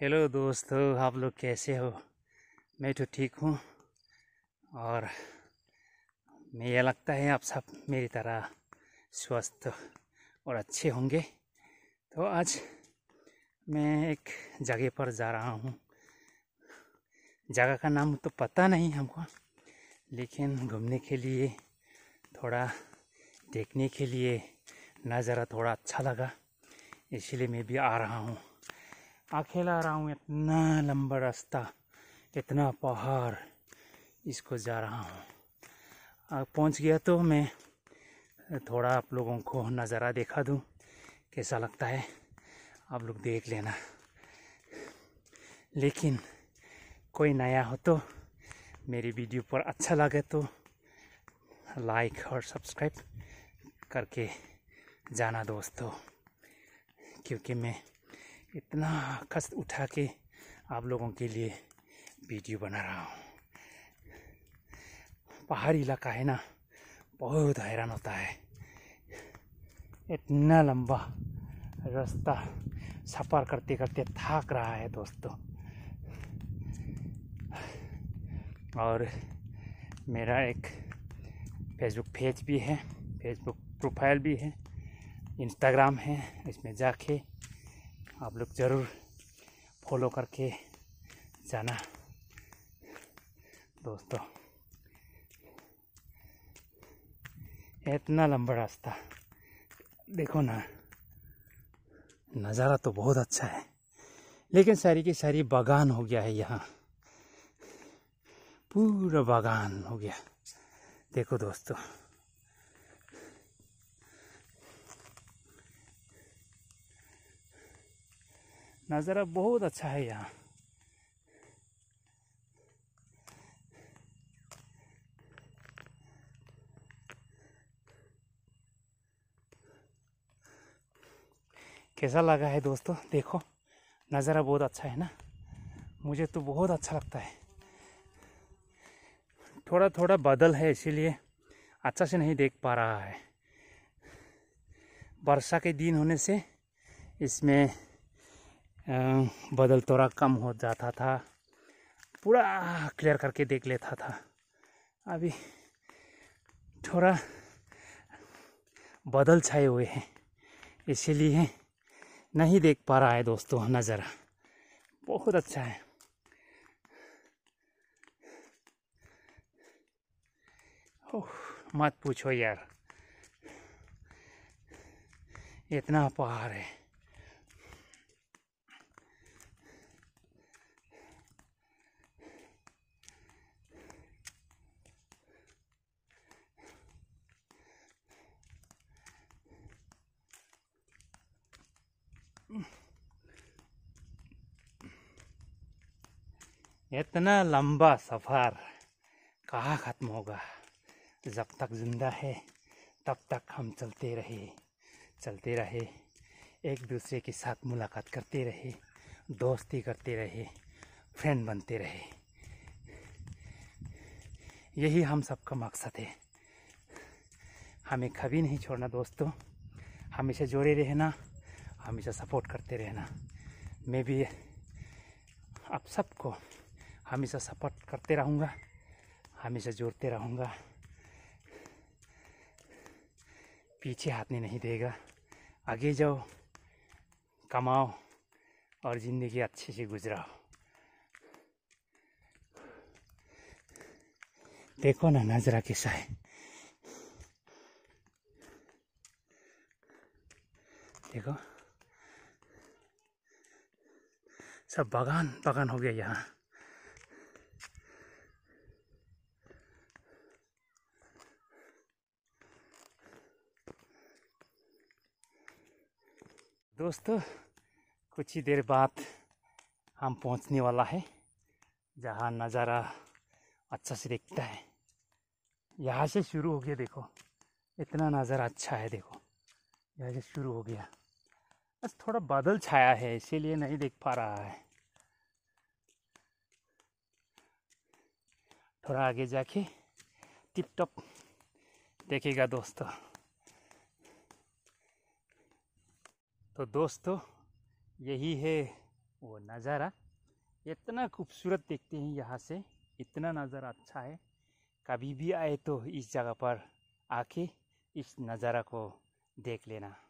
hello दोस्तों आप लोग कैसे हो मैं तो ठीक हूँ और ये लगता है आप सब मेरी तरह स्वस्थ और अच्छे होंगे तो आज मैं एक जगह पर जा रहा हूँ जगह का नाम तो पता नहीं हमको लेकिन घूमने के लिए थोड़ा देखने के लिए नज़ारा थोड़ा अच्छा लगा इसलिए मैं भी आ रहा हूँ अकेला रहा हूँ इतना लंबा रास्ता इतना पहाड़ इसको जा रहा हूँ पहुँच गया तो मैं थोड़ा आप लोगों को नज़ारा देखा दूँ कैसा लगता है आप लोग देख लेना लेकिन कोई नया हो तो मेरी वीडियो पर अच्छा लगे तो लाइक और सब्सक्राइब करके जाना दोस्तों क्योंकि मैं इतना कष्ट उठा के आप लोगों के लिए वीडियो बना रहा हूँ पहाड़ी इलाका है ना बहुत हैरान होता है इतना लंबा रास्ता सफ़र करते करते थक रहा है दोस्तों और मेरा एक फेसबुक पेज भी है फेसबुक प्रोफाइल भी है इंस्टाग्राम है इसमें जाके आप लोग ज़रूर फॉलो करके जाना दोस्तों इतना लंबा रास्ता देखो ना नज़ारा तो बहुत अच्छा है लेकिन सारी की सारी बागान हो गया है यहाँ पूरा बागान हो गया देखो दोस्तों नज़ारा बहुत अच्छा है यहाँ कैसा लगा है दोस्तों देखो नज़ारा बहुत अच्छा है ना मुझे तो बहुत अच्छा लगता है थोड़ा थोड़ा बदल है इसीलिए अच्छा से नहीं देख पा रहा है वर्षा के दिन होने से इसमें बदल थोड़ा कम हो जाता था पूरा क्लियर करके देख लेता था अभी थोड़ा बदल छाए हुए हैं इसीलिए नहीं देख पा रहा है दोस्तों नज़रा बहुत अच्छा है ओह मत पूछो यार इतना पहाड़ है इतना लंबा सफ़र कहाँ ख़त्म होगा जब तक ज़िंदा है तब तक हम चलते रहे चलते रहे एक दूसरे के साथ मुलाकात करते रहे दोस्ती करते रहे फ्रेंड बनते रहे यही हम सबका मकसद है हमें कभी नहीं छोड़ना दोस्तों हमेशा जोड़े रहना हमेशा सपोर्ट करते रहना मैं भी आप सबको हमेशा सपोर्ट करते रहूँगा हमेशा जोड़ते रहूँगा पीछे हाथने नहीं देगा आगे जाओ कमाओ और ज़िंदगी अच्छे से गुजराओ देखो ना नजरा कैसा है देखो सब बागान बागान हो गया यहाँ दोस्तों कुछ ही देर बाद हम पहुंचने वाला है जहाँ नज़ारा अच्छा से दिखता है यहाँ से शुरू हो गया देखो इतना नज़ारा अच्छा है देखो यहाँ से शुरू हो गया बस थोड़ा बादल छाया है इसीलिए नहीं देख पा रहा है थोड़ा आगे जाके टिप टॉप देखेगा दोस्तों तो दोस्तों यही है वो नज़ारा इतना खूबसूरत देखते हैं यहाँ से इतना नज़ारा अच्छा है कभी भी आए तो इस जगह पर आके इस नज़ारा को देख लेना